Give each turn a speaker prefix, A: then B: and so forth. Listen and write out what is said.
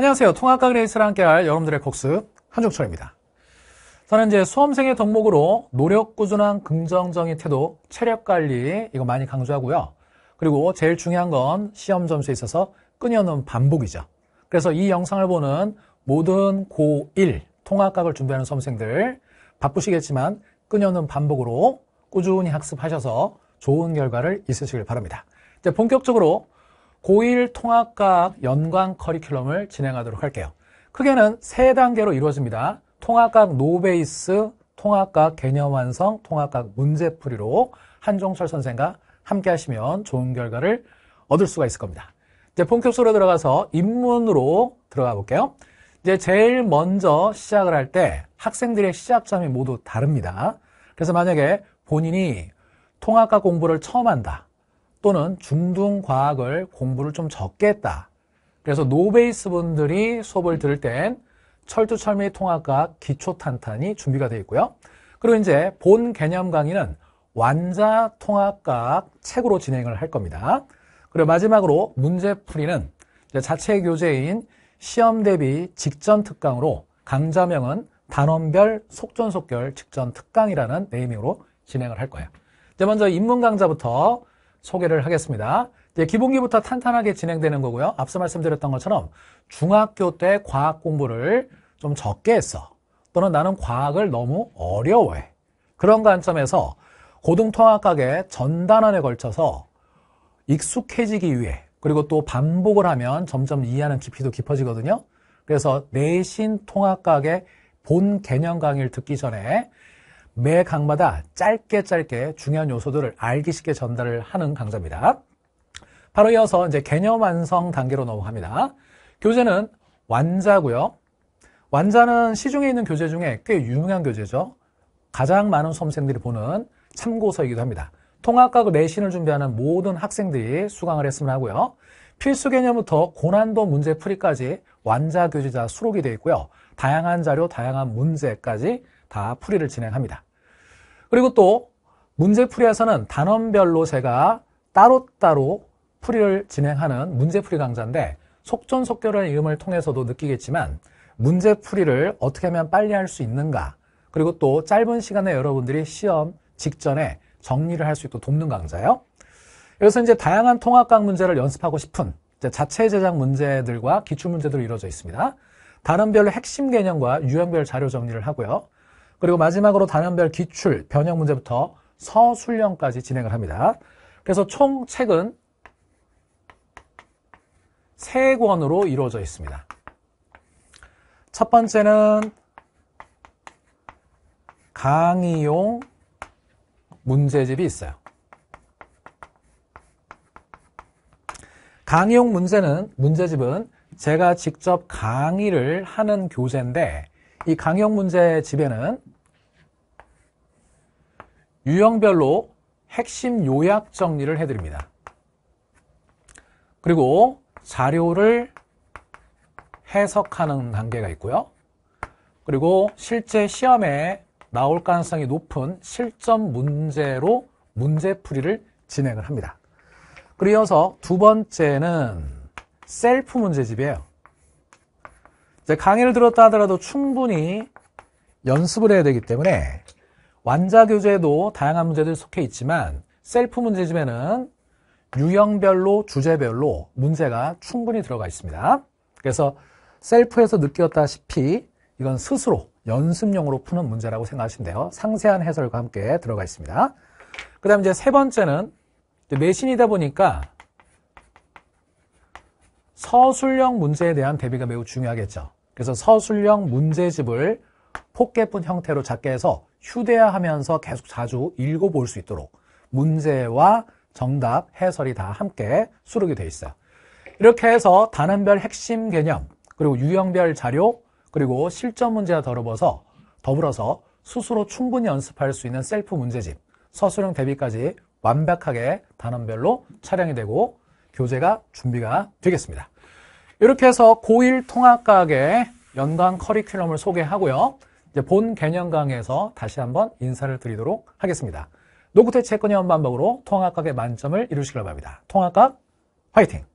A: 안녕하세요. 통합과 그레이스를 함께할 여러분들의 곡습 한종철입니다. 저는 이제 수험생의 덕목으로 노력 꾸준한 긍정적인 태도, 체력 관리 이거 많이 강조하고요. 그리고 제일 중요한 건 시험 점수에 있어서 끊임없는 반복이죠. 그래서 이 영상을 보는 모든 고1 통합과학을 준비하는 수험생들 바쁘시겠지만 끊임없는 반복으로 꾸준히 학습하셔서 좋은 결과를 있으시길 바랍니다. 이제 본격적으로 고1 통합과학 연관 커리큘럼을 진행하도록 할게요. 크게는 세 단계로 이루어집니다. 통합과학 노베이스, 통합과학 개념 완성, 통합과학 문제풀이로 한종철 선생과 함께 하시면 좋은 결과를 얻을 수가 있을 겁니다. 이제 본격적으로 들어가서 입문으로 들어가 볼게요. 이제 제일 먼저 시작을 할 때 학생들의 시작점이 모두 다릅니다. 그래서 만약에 본인이 통합과 공부를 처음 한다. 또는 중등 과학을 공부를 좀 적게 했다. 그래서 노베이스 분들이 수업을 들을 땐 철두철미 통합과 기초탄탄이 준비가 되어 있고요. 그리고 이제 본 개념 강의는 완자 통합과학 책으로 진행을 할 겁니다. 그리고 마지막으로 문제풀이는 자체 교재인 시험 대비 직전 특강으로 강좌명은 단원별 속전속결 직전 특강이라는 네이밍으로 진행을 할 거예요. 먼저 입문 강좌부터 소개를 하겠습니다. 이제 기본기부터 탄탄하게 진행되는 거고요. 앞서 말씀드렸던 것처럼 중학교 때 과학 공부를 좀 적게 했어. 또는 나는 과학을 너무 어려워해. 그런 관점에서 고등통합학의 전단원에 걸쳐서 익숙해지기 위해 그리고 또 반복을 하면 점점 이해하는 깊이도 깊어지거든요. 그래서 내신 통합학의본 개념 강의를 듣기 전에 매 강마다 짧게 짧게 중요한 요소들을 알기 쉽게 전달을 하는 강좌입니다. 바로 이어서 이제 개념 완성 단계로 넘어갑니다. 교재는 완자고요. 완자는 시중에 있는 교재 중에 꽤 유명한 교재죠. 가장 많은 수험생들이 보는 참고서이기도 합니다. 통합과 내신을 준비하는 모든 학생들이 수강을 했으면 하고요. 필수 개념부터 고난도 문제 풀이까지 완자 교재자 수록이 되어 있고요. 다양한 자료, 다양한 문제까지 다 풀이를 진행합니다. 그리고 또 문제풀이에서는 단원별로 제가 따로따로 풀이를 진행하는 문제풀이 강좌인데 속전속결이라는 이름을 통해서도 느끼겠지만 문제풀이를 어떻게 하면 빨리 할 수 있는가 그리고 또 짧은 시간에 여러분들이 시험 직전에 정리를 할 수 있도록 돕는 강좌예요. 그래서 이제 다양한 통합각 문제를 연습하고 싶은 자체 제작 문제들과 기출 문제들이 이루어져 있습니다. 단원별로 핵심 개념과 유형별 자료 정리를 하고요. 그리고 마지막으로 단원별 기출, 변형 문제부터 서술형까지 진행을 합니다. 그래서 총 책은 세 권으로 이루어져 있습니다. 첫 번째는 강의용 문제집이 있어요. 강의용 문제는 문제집은 제가 직접 강의를 하는 교재인데 이 강형 문제 집에는 유형별로 핵심 요약 정리를 해드립니다. 그리고 자료를 해석하는 단계가 있고요. 그리고 실제 시험에 나올 가능성이 높은 실전 문제로 문제풀이를 진행을 합니다. 그리어서 두 번째는 셀프 문제집이에요. 강의를 들었다 하더라도 충분히 연습을 해야 되기 때문에 완자 교재에도 다양한 문제들이 속해 있지만 셀프 문제집에는 유형별로 주제별로 문제가 충분히 들어가 있습니다. 그래서 셀프에서 느꼈다시피 이건 스스로 연습용으로 푸는 문제라고 생각하시면 돼요. 상세한 해설과 함께 들어가 있습니다. 그 다음 이제 세 번째는 매신이다 보니까 서술형 문제에 대한 대비가 매우 중요하겠죠. 그래서 서술형 문제집을 포켓본 형태로 작게 해서 휴대하면서 계속 자주 읽어볼 수 있도록 문제와 정답, 해설이 다 함께 수록이 돼 있어요. 이렇게 해서 단원별 핵심 개념, 그리고 유형별 자료, 그리고 실전 문제와 더불어서 더불어서 스스로 충분히 연습할 수 있는 셀프 문제집, 서술형 대비까지 완벽하게 단원별로 촬영이 되고 교재가 준비가 되겠습니다. 이렇게 해서 고1 통합과학의 연관 커리큘럼을 소개하고요. 이제 본 개념 강의에서 다시 한번 인사를 드리도록 하겠습니다. 노구태 채권형 반복으로 통합과학의 만점을 이루시길 바랍니다. 통합과학 화이팅!